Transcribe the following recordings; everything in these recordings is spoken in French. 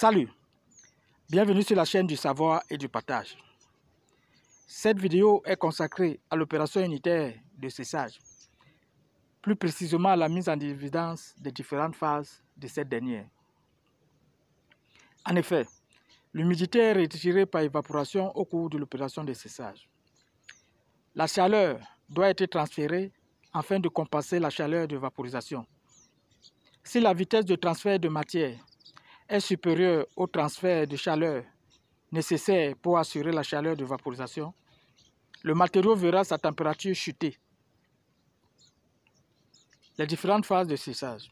Salut, bienvenue sur la chaîne du savoir et du partage. Cette vidéo est consacrée à l'opération unitaire de cessage, plus précisément à la mise en évidence des différentes phases de cette dernière. En effet, l'humidité est retirée par évaporation au cours de l'opération de cessage. La chaleur doit être transférée afin de compenser la chaleur de vaporisation. Si la vitesse de transfert de matière est supérieur au transfert de chaleur nécessaire pour assurer la chaleur de vaporisation, le matériau verra sa température chuter. Les différentes phases de séchage.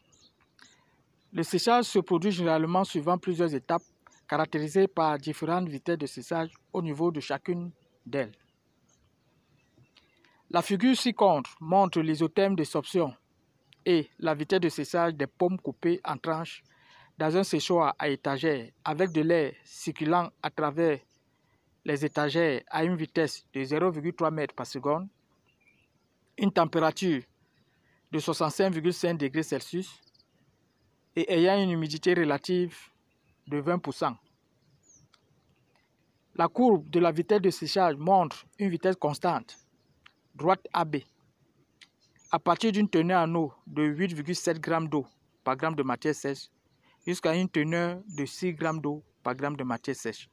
Le séchage se produit généralement suivant plusieurs étapes caractérisées par différentes vitesses de séchage au niveau de chacune d'elles. La figure ci-contre montre l'isotherme de sorption et la vitesse de séchage des pommes coupées en tranches dans un séchoir à étagère avec de l'air circulant à travers les étagères à une vitesse de 0,3 mètres par seconde, une température de 65,5 degrés Celsius et ayant une humidité relative de 20%. La courbe de la vitesse de séchage montre une vitesse constante, droite AB, à partir d'une teneur en eau de 8,7 g d'eau par gramme de matière sèche jusqu'à une teneur de 6 g d'eau par gramme de matière sèche.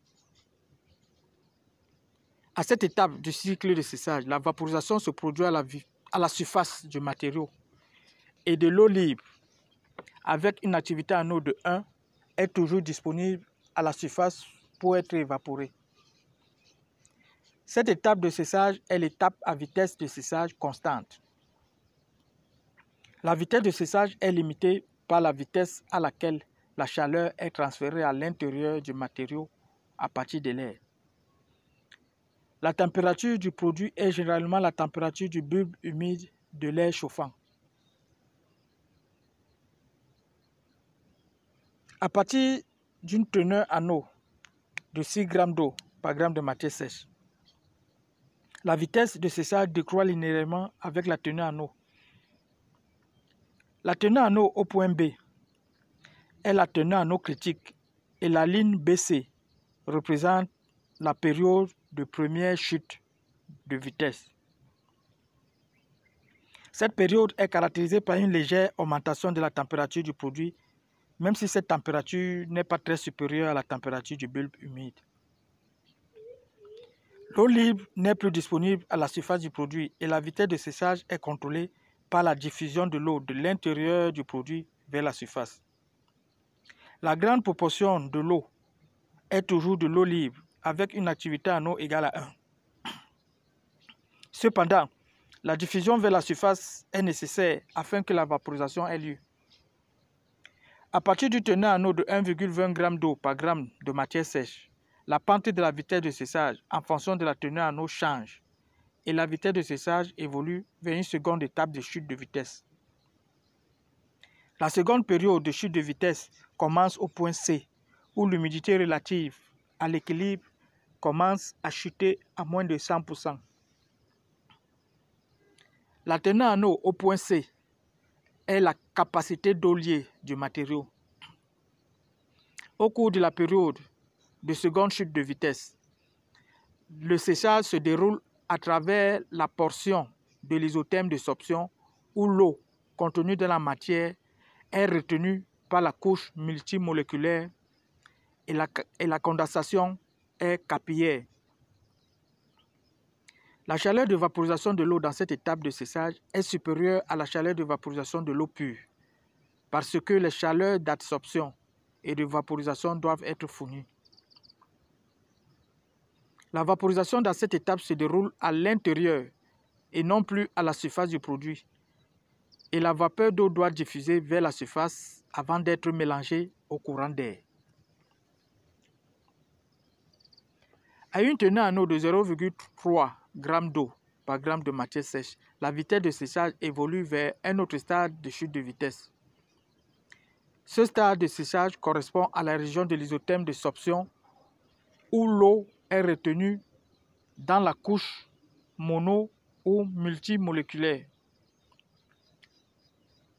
À cette étape du cycle de séchage, la vaporisation se produit à la, surface du matériau et de l'eau libre avec une activité en eau de 1 est toujours disponible à la surface pour être évaporée. Cette étape de séchage est l'étape à vitesse de séchage constante. La vitesse de séchage est limitée par la vitesse à laquelle la chaleur est transférée à l'intérieur du matériau à partir de l'air. La température du produit est généralement la température du bulbe humide de l'air chauffant. À partir d'une teneur en eau de 6 g d'eau par gramme de matière sèche, la vitesse de séchage décroît linéairement avec la teneur en eau. La teneur en eau au point B elle a tenu à nos critiques et la ligne BC représente la période de première chute de vitesse. Cette période est caractérisée par une légère augmentation de la température du produit, même si cette température n'est pas très supérieure à la température du bulbe humide. L'eau libre n'est plus disponible à la surface du produit et la vitesse de séchage est contrôlée par la diffusion de l'eau de l'intérieur du produit vers la surface. La grande proportion de l'eau est toujours de l'eau libre, avec une activité en eau égale à 1. Cependant, la diffusion vers la surface est nécessaire afin que la vaporisation ait lieu. À partir du teneur en eau de 1,20 g d'eau par gramme de matière sèche, la pente de la vitesse de cessage en fonction de la teneur en eau change et la vitesse de cessage évolue vers une seconde étape de chute de vitesse. La seconde période de chute de vitesse commence au point C, où l'humidité relative à l'équilibre commence à chuter à moins de 100%. La tenue en eau au point C est la capacité d'eau liée du matériau. Au cours de la période de seconde chute de vitesse, le séchage se déroule à travers la portion de l'isotherme de sorption où l'eau contenue dans la matière est retenue par la couche multimoléculaire et la, condensation est capillaire. La chaleur de vaporisation de l'eau dans cette étape de séchage est supérieure à la chaleur de vaporisation de l'eau pure parce que les chaleurs d'absorption et de vaporisation doivent être fournies. La vaporisation dans cette étape se déroule à l'intérieur et non plus à la surface du produit, et la vapeur d'eau doit diffuser vers la surface avant d'être mélangée au courant d'air. À une teneur en eau de 0,3 g d'eau par gramme de matière sèche, la vitesse de séchage évolue vers un autre stade de chute de vitesse. Ce stade de séchage correspond à la région de l'isotherme de sorption où l'eau est retenue dans la couche mono ou multimoléculaire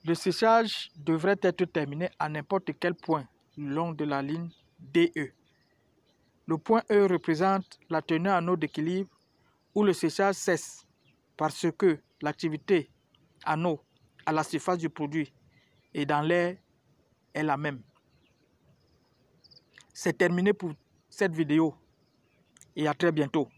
le séchage devrait être terminé à n'importe quel point le long de la ligne DE. Le point E représente la teneur en eau d'équilibre où le séchage cesse parce que l'activité en eau à la surface du produit et dans l'air est la même. C'est terminé pour cette vidéo et à très bientôt.